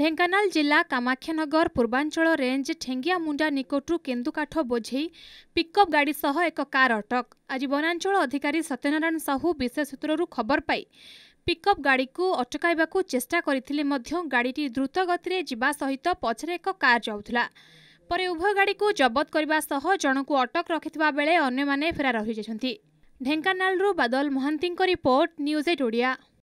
ଢେଙ୍କାନାଳ ଜିଲ୍ଲା କାମାକ୍ଷାନଗର ପୂର୍ବାଞ୍ଚଳ ରେଞ୍ଜ ଠେଙ୍ଗିଆମୁଣ୍ଡା ନିକଟରୁ କେନ୍ଦୁକାଠ ବୋଝେଇ ପିକଅପ୍ ଗାଡ଼ି ସହ ଏକ କାର୍ ଅଟକ ଆଜି ବନାଞ୍ଚଳ ଅଧିକାରୀ ସତ୍ୟନାରାୟଣ ସାହୁ ବିଶେଷ ସୂତ୍ରରୁ ଖବର ପାଇ ପିକଅପ୍ ଗାଡ଼ିକୁ ଅଟକାଇବାକୁ ଚେଷ୍ଟା କରିଥିଲେ ମଧ୍ୟ ଗାଡ଼ିଟି ଦ୍ରୁତଗତିରେ ଯିବା ସହିତ ପଛରେ ଏକ କାର୍ ଯାଉଥିଲା ପରେ ଉଭୟ ଗାଡ଼ିକୁ ଜବତ କରିବା ସହ ଜଣକୁ ଅଟକ ରଖିଥିବା ବେଳେ ଅନ୍ୟମାନେ ଫେରାର ହୋଇଯାଇଛନ୍ତି ଢେଙ୍କାନାଳରୁ ବାଦଲ ମହାନ୍ତିଙ୍କ ରିପୋର୍ଟ ନ୍ୟୁଜ୍ ଏଇଟ୍ ଓଡ଼ିଆ